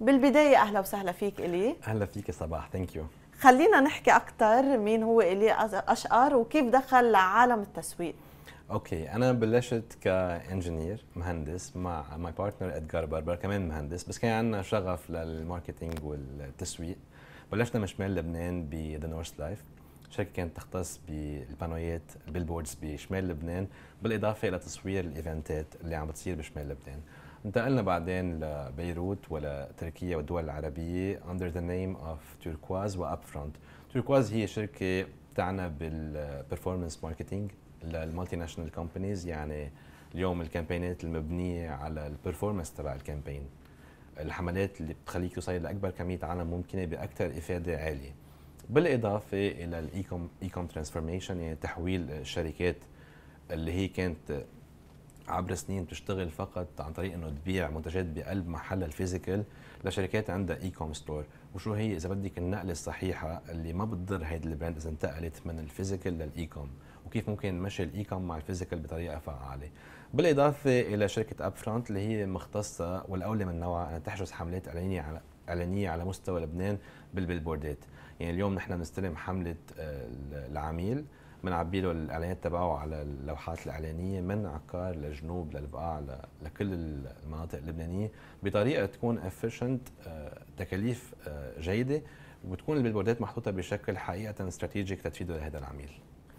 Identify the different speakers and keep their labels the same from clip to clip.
Speaker 1: بالبدايه اهلا وسهلا فيك الي
Speaker 2: اهلا فيك صباح ثانك يو
Speaker 1: خلينا نحكي اكثر مين هو الي اشقر وكيف دخل لعالم التسويق
Speaker 2: اوكي انا بلشت كانجينير مهندس مع ماي بارتنر ادجار باربر كمان مهندس بس كان عندنا شغف للماركتينج والتسويق بلشنا من شمال لبنان بذا نورث لايف شركه كانت تختص بالبانويات بالبوردز بشمال لبنان بالاضافه الى تصوير الايفنتات اللي عم بتصير بشمال لبنان انتقلنا بعدين لبيروت ولا تركيا والدول العربية under the name of تركواز upfront تركواز هي شركة تعنى بالبرفورمانس ماركتينج للمالتي ناشونال كومبانيز يعني اليوم الكامبينات المبنية على البرفورمانس تبع الكامبين الحملات اللي بتخليك توصل لأكبر كمية عالم ممكنة بأكثر إفادة عالية بالإضافة إلى الإيكوم ترانسفورميشن يعني تحويل الشركات اللي هي كانت عبر سنين بتشتغل فقط عن طريق انه تبيع منتجات بقلب محل الفيزيكال لشركات عندها اي كوم ستور وشو هي اذا بدك النقله الصحيحه اللي ما بتضر هيدي البراند اذا انتقلت من الفيزيكال للاي كوم وكيف ممكن نمشي الاي كوم مع الفيزيكال بطريقه فعاله بالاضافه الى شركه اب فرونت اللي هي مختصه والاولى من نوعها انها تحجز حملات اعلانيه على اعلانيه على مستوى لبنان بالبيلبوردات يعني اليوم نحن بنستلم حمله آه، العميل بنعبي له الاعلانات تبعه على اللوحات الاعلانيه من عقار للجنوب للبقاع لكل المناطق اللبنانيه بطريقه تكون افيشنت آه، تكاليف آه، جيده وبتكون البيلبوردات محطوطه بشكل حقيقه استراتيجيك لتفيده لهذا العميل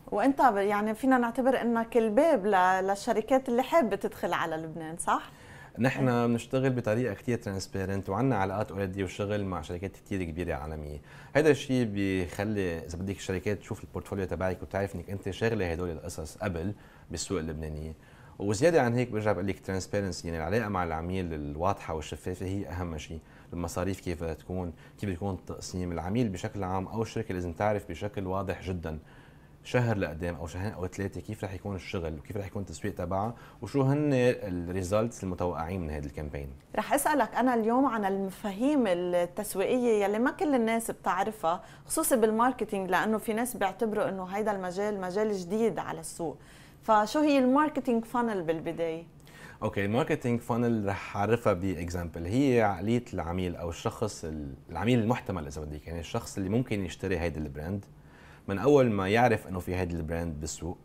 Speaker 1: وانت يعني فينا نعتبر انك الباب للشركات اللي حابه تدخل على لبنان صح
Speaker 2: نحن بنشتغل بطريقه كثير ترانسبيرنت وعندنا علاقات اوريدي وشغل مع شركات كثير كبيره عالميه هذا الشيء بيخلي اذا بدك الشركات تشوف البورتفوليو تبعك وتعرف انك انت شاغله هدول القصص قبل بالسوق اللبنانيه وزياده عن هيك برجع بقول لك ترانسبيرنسي يعني العلاقه مع العميل الواضحه والشفافه هي اهم شيء المصاريف كيف تكون كيف يكون التقسيم العميل بشكل عام او الشركه لازم تعرف بشكل واضح جدا شهر لقدام او شهرين او ثلاثه كيف رح يكون الشغل وكيف رح يكون التسويق تبعها وشو هن الريزلتس المتوقعين من هذا الكامبين
Speaker 1: رح اسالك انا اليوم عن المفاهيم التسويقيه يلي ما كل الناس بتعرفها خصوصي بالماركتينج لانه في ناس بيعتبروا انه هيدا المجال مجال جديد على السوق فشو هي الماركتينج فانل بالبدايه
Speaker 2: اوكي الماركتينج فانل رح اعرفها باكزامبل هي عقليه العميل او الشخص العميل المحتمل اذا بدك يعني الشخص اللي ممكن يشتري هيدا البراند من اول ما يعرف انه في هيدي البراند بالسوق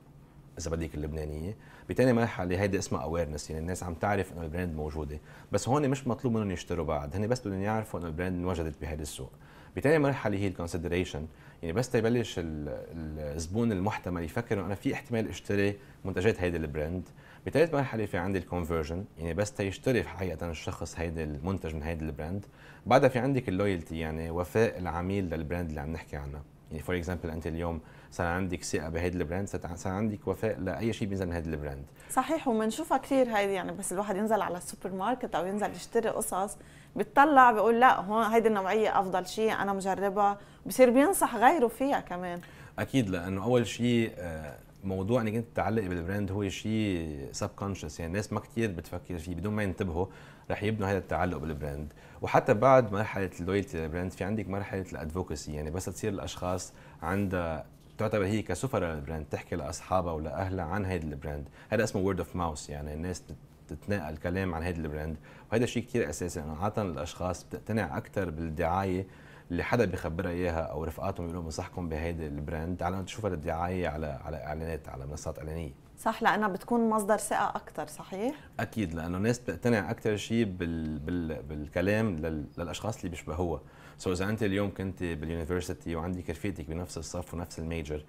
Speaker 2: اذا بدك اللبنانيه بتاني مرحله هيدي اسمها اويرنس يعني الناس عم تعرف انه البراند موجوده بس هون مش مطلوب منهم يشتروا بعد هن بس بدهم يعرفوا انه البراند انوجدت بهيدي السوق بتاني مرحله هي الكونسيدريشن يعني بس تبلش الزبون المحتمل يفكر انه انا في احتمال اشتري منتجات هيدي البراند بثالث مرحله في عندي الكونفرجن يعني بس تيشتري حقيقه الشخص هيدا المنتج من هيدا البراند بعدها في عندك اللويالتي يعني وفاء العميل للبراند اللي عم نحكي عنها يعني فور اكزامبل انت اليوم صار عندك ثقه بهذا البراند صار عندك وفاء لاي شيء بينزل من هذا البراند
Speaker 1: صحيح وبنشوفها كثير هيدي يعني بس الواحد ينزل على السوبر ماركت او ينزل يشتري قصص بتطلع بيقول لا هون هيدي النوعيه افضل شيء انا مجربها بصير بينصح غيره فيها كمان
Speaker 2: اكيد لانه اول شيء آه، موضوع انك انت تتعلق بالبراند هو شيء سب كونشس يعني الناس ما كثير بتفكر فيه بدون ما ينتبهوا رح يبنوا هذا التعلق بالبراند وحتى بعد مرحله اللويالتي للبراند في عندك مرحله الادفوكسي يعني بس تصير الاشخاص عندها تعتبر هي كسفراء للبراند تحكي لاصحابها ولاهلها عن هذا البراند هذا اسمه وورد اوف ماوس يعني الناس تتناقل كلام عن هذا البراند وهذا شيء كثير اساسي انه يعني عاده الاشخاص بتقتنع اكثر بالدعايه اللي حدا بيخبرها اياها او رفقاتهم بيقولوا بنصحكم بهيدي البراند على تشوفها الدعايه على على اعلانات على منصات اعلانيه
Speaker 1: صح لانها بتكون مصدر ثقه اكثر صحيح
Speaker 2: اكيد لانه الناس بتقتنع اكثر شيء بال... بال... بالكلام لل... للاشخاص اللي بيشبهوها سو so اذا انت اليوم كنت باليونيفرستي وعندك رفيقتك بنفس الصف ونفس الميجر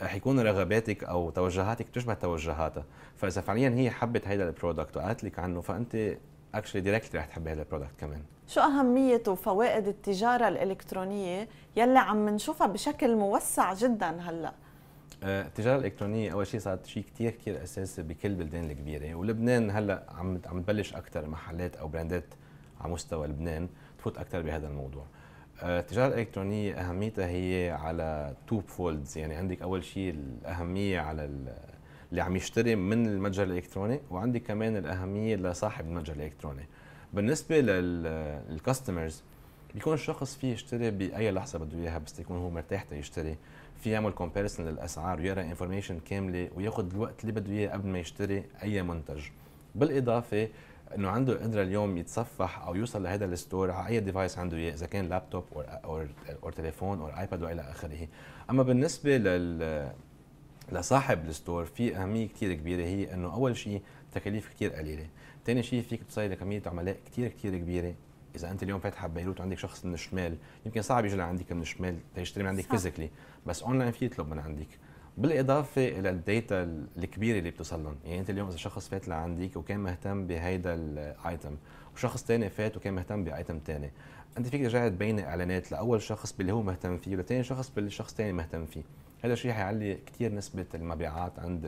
Speaker 2: حيكون رغباتك او توجهاتك تشبه توجهاتها فاذا فعليا هي حبت هيدا البرودكت وقالت لك عنه فانت اكشلي دايركتلي رح تحبي هذا البرودكت كمان
Speaker 1: شو أهمية وفوائد التجارة الإلكترونية يلي عم نشوفها بشكل موسع جدا هلا؟
Speaker 2: آه، التجاره الالكترونيه اول شيء صارت شيء كثير كثير اساسي بكل البلدان الكبيره ولبنان هلا عم عم تبلش اكثر محلات او براندات على مستوى لبنان تفوت اكثر بهذا الموضوع آه، التجاره الالكترونيه اهميتها هي على تو فولدز يعني عندك اول شيء الاهميه على اللي عم يشتري من المتجر الالكتروني وعندك كمان الاهميه لصاحب المتجر الالكتروني بالنسبه للكاستمرز بيكون الشخص فيه يشتري باي لحظه بده اياها بس يكون هو مرتاح تيشتري في يعمل كومباريسن للاسعار ويرى انفورميشن كامله وياخذ الوقت اللي بده اياه قبل ما يشتري اي منتج بالاضافه انه عنده قدره اليوم يتصفح او يوصل لهذا الستور على اي ديفايس عنده اياه اذا كان لابتوب او او او تليفون او ايباد والى اخره اما بالنسبه لل لصاحب الستور في اهميه كثير كبيره هي انه اول شيء تكاليف كثير قليله تاني شيء فيك تصيد لكميه عملاء كتير كتير كبيره اذا انت اليوم فاتحه ببيروت وعندك شخص من الشمال يمكن صعب يجي لعندك من الشمال تشتري من عندك فيزيكلي بس اونلاين في يطلب من عندك بالاضافه الى الداتا الكبيره اللي بتوصل يعني انت اليوم اذا شخص فات لعندك وكان مهتم بهيدا الايتم وشخص تاني فات وكان مهتم بايتم تاني انت فيك ترجع تبين اعلانات لاول شخص باللي هو مهتم فيه ولتاني شخص باللي الشخص تاني مهتم فيه هذا الشيء حيعلي كثير نسبه المبيعات عند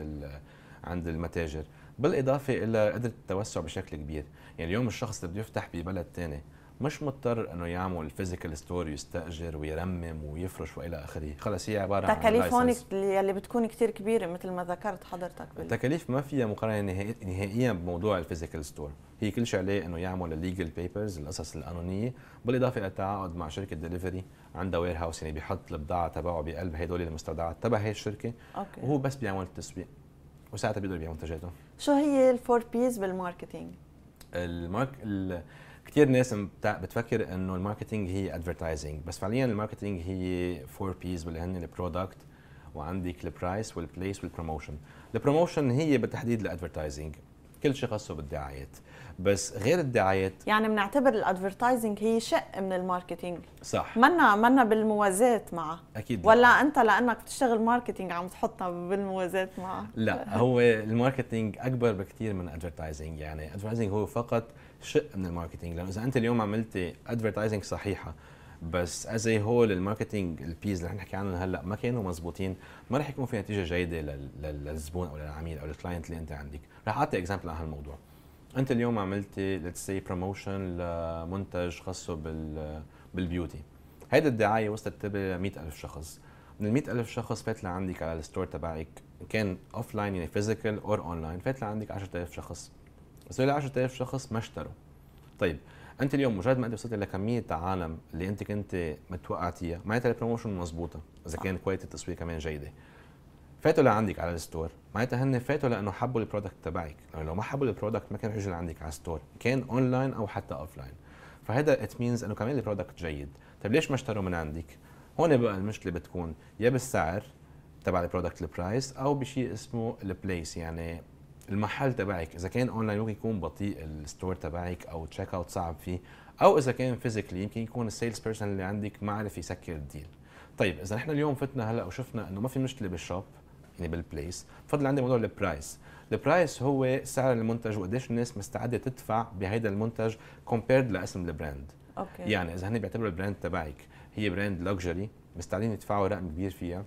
Speaker 2: عند المتاجر بالاضافه الى قدره التوسع بشكل كبير يعني اليوم الشخص اللي بده يفتح ببلد ثاني مش مضطر انه يعمل فيزيكال ستور يستاجر ويرمم ويفرش والى اخره خلص هي عباره عن تكاليف هون
Speaker 1: يلي بتكون كثير كبيره مثل ما ذكرت حضرتك بال...
Speaker 2: التكاليف ما فيها مقارنه نهائيا بموضوع الفيزيكال ستور هي كل شيء عليه انه يعمل الليجل بيبرز القصص القانونيه بالاضافه الى التعاقد مع شركه دليفري عندها وير هاوس يعني بيحط البضاعه تبعه بقلب هدول المستودعات تبع هي الشركه أوكي. وهو بس بيعمل التسويق وساعتها بيقدر يبيع منتجاته
Speaker 1: شو هي الفور بيز بالماركتينج؟
Speaker 2: المارك ال... كثير ناس بتفكر انه الماركتينج هي ادفرتايزنج بس فعليا الماركتينج هي فور بيز واللي هن البرودكت وعندك البرايس والبليس والبروموشن البروموشن هي بالتحديد الادفرتايزنج كل شيء خاصه بالدعايات بس غير الدعايات
Speaker 1: يعني بنعتبر الادفرتايزنج هي شق من الماركتينج صح منا منا بالموازاة معها اكيد ولا لا. انت لانك بتشتغل ماركتينج عم تحطها بالموازاة معها
Speaker 2: لا هو الماركتينج اكبر بكثير من الادفرتايزنج يعني الادفرتايزنج هو فقط شق من الماركتينج لانه اذا انت اليوم عملتي ادفرتايزنج صحيحه بس از هول الماركتينج البيز اللي رح نحكي عنهم هلا ما كانوا مزبوطين ما رح يكون في نتيجه جيده للزبون او للعميل او للكلاينت اللي انت عندك رح اعطي اكزامبل عن هالموضوع انت اليوم عملتي ليتس سي بروموشن لمنتج خاصه بال بالبيوتي هيدي الدعايه وصلت ل 100000 شخص من ال 100000 شخص فات لعندك على الستور تبعك كان اوف لاين يعني فيزيكال اور اون لاين فات لعندك 10000 شخص بس ال 10000 شخص ما اشتروا طيب انت اليوم مجرد ما انت وصلت لكميه عالم اللي انت كنت متوقعتيها معناتها البروموشن مضبوطه اذا كان كواليتي التسويق كمان جيده فاتوا لعندك على الستور معناتها هن فاتوا لانه حبوا البرودكت تبعك يعني لو ما حبوا البرودكت ما كانوا يجوا لعندك على الستور كان اونلاين او حتى اوفلاين فهذا ات مينز انه كمان البرودكت جيد طيب ليش ما اشتروا من عندك هون بقى المشكله بتكون يا بالسعر تبع البرودكت البرايس او بشيء اسمه البليس يعني المحل تبعك اذا كان اونلاين ممكن يكون بطيء الستور تبعك او تشيك اوت صعب فيه او اذا كان فيزيكلي يمكن يكون السيلز بيرسون اللي عندك ما عرف يسكر الديل طيب اذا نحن اليوم فتنا هلا وشفنا انه ما في مشكله بالشوب يعني بالبليس فضل عندي موضوع البرايس البرايس هو سعر المنتج وقديش الناس مستعده تدفع بهيدا المنتج كومبيرد لاسم البراند اوكي يعني اذا هن بيعتبروا البراند تبعك هي براند لوكجري مستعدين يدفعوا رقم كبير فيها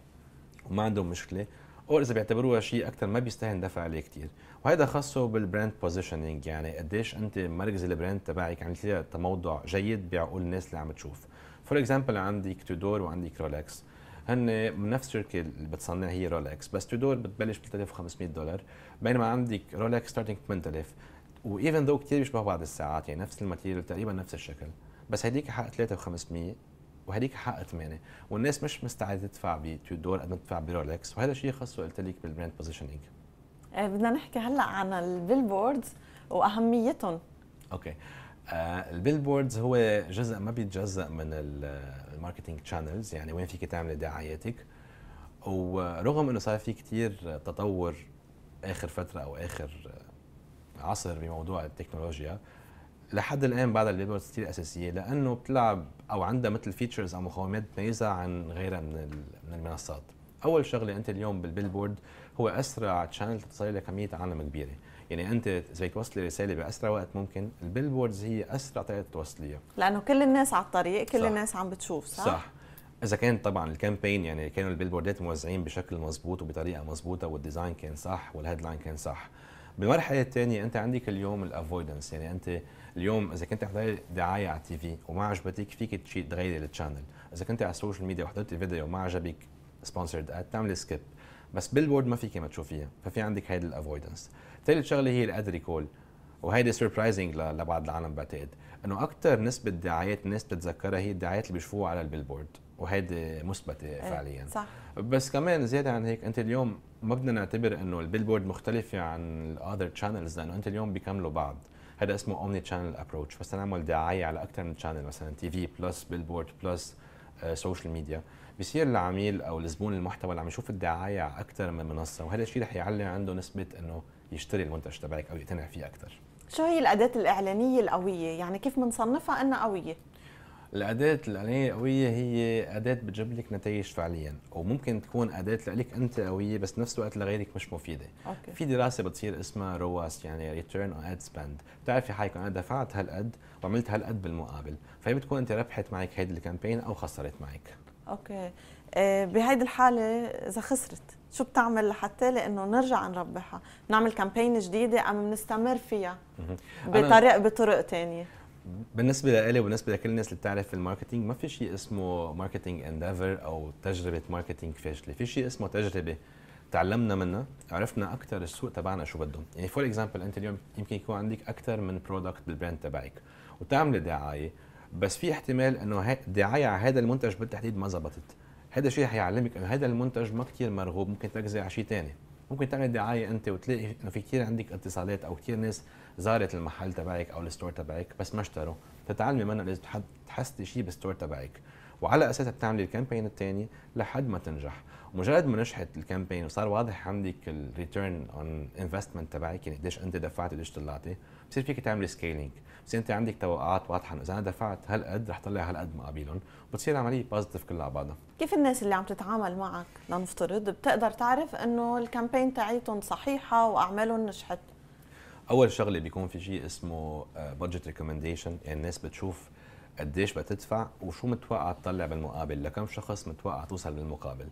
Speaker 2: وما عندهم مشكله او اذا بيعتبروها شيء اكثر ما بيستاهل ندفع عليه كثير وهذا خاصه بالبراند بوزيشننج يعني قديش انت مركز البراند تبعك عملت فيها تموضع جيد بعقول الناس اللي عم تشوف فور اكزامبل عندك تودور وعندك رولكس هن من نفس الشركه اللي بتصنع هي رولكس بس تدور بتبلش ب 3500 دولار بينما عندك رولكس ستارتنج 8000 وايفن ذو كثير بيشبهوا بعض الساعات يعني نفس الماتيريال تقريبا نفس الشكل بس هديك حق 3500 وهديك حق 8 والناس مش مستعده تدفع بتودور قد ما تدفع برولكس وهذا الشيء خاصه قلت لك بالبراند آه، بوزيشننج
Speaker 1: بدنا نحكي هلا عن البيلبوردز واهميتهم
Speaker 2: اوكي آه البيلبوردز هو جزء ما بيتجزا من الماركتينج شانلز يعني وين فيك تعمل دعاياتك ورغم انه صار في كثير تطور اخر فتره او اخر عصر بموضوع التكنولوجيا لحد الان بعد الليبرز كثير اساسيه لانه بتلعب او عندها مثل فيتشرز او مقومات تميزها عن غيرها من المنصات اول شغله انت اليوم بالبيلبورد هو اسرع تشانل تتصل لكميه عالم كبيره يعني انت اذا توصلي رساله باسرع وقت ممكن البيلبوردز هي اسرع طريقه توصليها
Speaker 1: لانه كل الناس على الطريق كل صح. الناس عم بتشوف صح صح
Speaker 2: اذا كان طبعا الكامبين يعني كانوا البيلبوردات موزعين بشكل مزبوط وبطريقه مزبوطه والديزاين كان صح والهيدلاين كان صح بالمرحله الثانيه انت عندك اليوم الافويدنس يعني انت اليوم اذا كنت عم دعايه على التي في وما عجبتك فيك تغيري التشانل اذا كنت على السوشيال ميديا وحضرتي فيديو وما عجبك سبونسرد اد تعملي سكيب بس بالبورد ما فيك ما تشوفيها ففي عندك هيدي الافويدنس ثالث شغله هي الاد ريكول وهيدي سربرايزنج لبعض العالم بعتقد انه اكثر نسبه دعايات الناس بتتذكرها هي الدعايات اللي بيشوفوها على البيلبورد وهيدي مثبته إيه، فعليا صح بس كمان زياده عن هيك انت اليوم ما بدنا نعتبر انه البيلبورد مختلفه عن الاذر تشانلز لانه انت اليوم بيكملوا بعض هذا اسمه اومني تشانل ابروتش بس نعمل دعايه على اكثر من تشانل مثلا تي في بلس بيلبورد بلس السوشيال آه، ميديا بيصير العميل او الزبون المحتوى اللي عم يشوف الدعايه على اكثر من منصه وهذا الشيء رح يعلي عنده نسبه انه يشتري المنتج تبعك او يقتنع فيه اكثر
Speaker 1: شو هي الاداه الاعلانيه القويه يعني كيف بنصنفها انها قويه
Speaker 2: الاداه الاعلانيه القويه هي اداه بتجيب لك نتائج فعليا وممكن تكون اداه لك انت قويه بس نفس الوقت لغيرك مش مفيده أوكي. في دراسه بتصير اسمها رواس يعني ريتيرن اون اد سبند بتعرفي حالك انا دفعت هالقد وعملت هالقد بالمقابل فهي بتكون انت ربحت معك هيدي الكامبين او خسرت معك
Speaker 1: اوكي آه، بهيدي الحاله اذا خسرت شو بتعمل لحتى لانه نرجع نربحها نعمل كامبين جديده ام نستمر فيها بطريقه بطرق ثانيه
Speaker 2: بالنسبه لإلي وبالنسبه لكل الناس اللي بتعرف الماركتينج ما في شيء اسمه ماركتينج انديفر او تجربه ماركتينج فاشله في شيء اسمه تجربه تعلمنا منها عرفنا اكثر السوق تبعنا شو بدهم يعني فور اكزامبل انت اليوم يمكن يكون عندك اكثر من برودكت بالبراند تبعك وتعملي دعايه بس في احتمال انه دعايه على هذا المنتج بالتحديد ما زبطت هذا الشيء حيعلمك انه هذا المنتج ما كثير مرغوب ممكن تركزي على شيء ثاني ممكن تعمل دعايه انت وتلاقي انه في كثير عندك اتصالات او كثير ناس زارت المحل تبعك او الستور تبعك بس ما اشتروا تتعلمي منها لازم تحسني شيء بالستور تبعك وعلى اساسها بتعملي الكامبين الثاني لحد ما تنجح مجرد ما نجحت الكامبين وصار واضح عندك الريتيرن اون انفستمنت تبعك يعني قديش انت دفعت قديش طلعتي بصير فيك تعملي سكيلينج بس انت عندك توقعات واضحه انه اذا انا دفعت هالقد رح طلع هالقد مقابلهم وبتصير عمليه بوزيتيف كلها على بعضها
Speaker 1: كيف الناس اللي عم تتعامل معك لنفترض بتقدر تعرف انه الكامبين تاعيتهم صحيحه واعمالهم نجحت
Speaker 2: اول شغله بيكون في شيء اسمه بادجت آه، ريكومنديشن يعني الناس بتشوف قديش بتدفع وشو متوقع تطلع بالمقابل لكم شخص متوقع توصل بالمقابل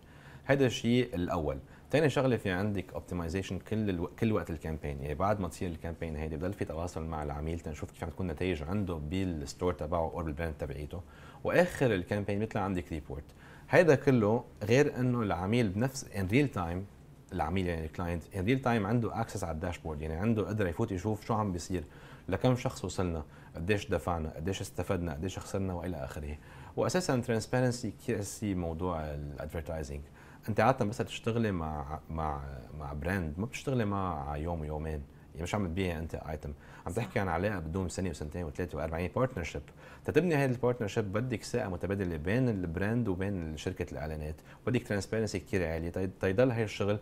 Speaker 2: هذا الشيء الاول ثاني شغله في عندك اوبتمايزيشن كل الو... كل وقت الكامبين يعني بعد ما تصير الكامبين هيدي بضل في تواصل مع العميل تنشوف كيف عم تكون النتائج عنده بالستور تبعه او بالبراند تبعيته واخر الكامبين بيطلع عندك ريبورت هيدا كله غير انه العميل بنفس ان ريل تايم العميل يعني الكلاينت ان ريل تايم عنده اكسس على الداشبورد يعني عنده قدره يفوت يشوف شو عم بيصير لكم شخص وصلنا قديش دفعنا قديش استفدنا قديش خسرنا والى اخره واساسا ترانسبيرنسي كثير موضوع الادفرتايزنج انت عاده بس تشتغلي مع مع مع براند ما بتشتغلي مع يوم ويومين يعني مش عم تبيع انت ايتم عم تحكي عن علاقه بتدوم سنه وسنتين وثلاثه واربعين 40 بارتنرشيب تتبني هذه البارتنرشيب بدك ثقه متبادله بين البراند وبين شركه الاعلانات بدك ترانسبيرنسي كثير عاليه تيضل هي الشغل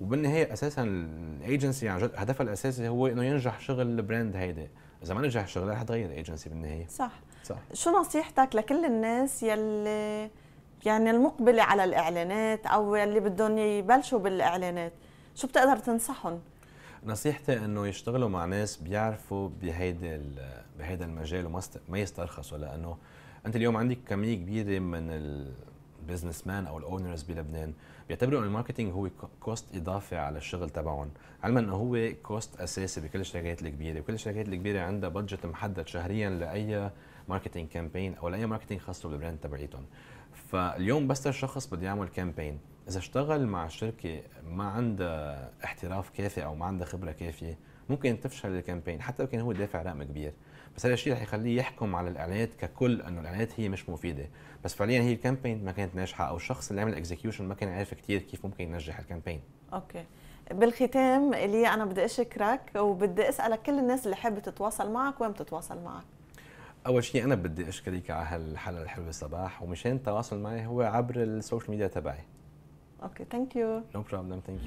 Speaker 2: وبالنهايه اساسا الايجنسي عن جد هدفها الاساسي هو انه ينجح شغل البراند هيدا اذا ما نجح شغل رح تغير الايجنسي بالنهايه صح صح
Speaker 1: شو نصيحتك لكل الناس يلي يعني المقبله على الاعلانات او يلي بدهم يبلشوا بالاعلانات شو بتقدر تنصحهم
Speaker 2: نصيحتي انه يشتغلوا مع ناس بيعرفوا بهيدا بهيدا المجال وما ما يسترخصوا لانه انت اليوم عندك كميه كبيره من البزنس مان او الاونرز بلبنان بيعتبروا انه الماركتينج هو كوست اضافي على الشغل تبعهم علما انه هو كوست اساسي بكل الشركات الكبيره وكل الشركات الكبيره عندها بادجت محدد شهريا لاي ماركتينج كامبين او لاي ماركتينج خاصه بالبراند تبعيتهم فاليوم بس الشخص بده يعمل كامبين اذا اشتغل مع شركه ما عندها احتراف كافي او ما عندها خبره كافيه ممكن تفشل الكامبين حتى لو كان هو دافع رقم كبير بس هذا الشيء رح يخليه يحكم على الاعلانات ككل انه الاعلانات هي مش مفيده بس فعليا هي الكامبين ما كانت ناجحه او الشخص اللي عمل اكزكيوشن ما كان عارف كثير كيف ممكن ينجح الكامبين
Speaker 1: اوكي بالختام اللي انا بدي اشكرك وبدي اسالك كل الناس اللي حابه تتواصل معك وين بتتواصل معك
Speaker 2: اول شيء انا بدي اشكرك على هالحلقه الحلوه الصباح ومشان التواصل معي هو عبر السوشيال ميديا تبعي
Speaker 1: Okay, thank you.
Speaker 2: No problem. Thank you.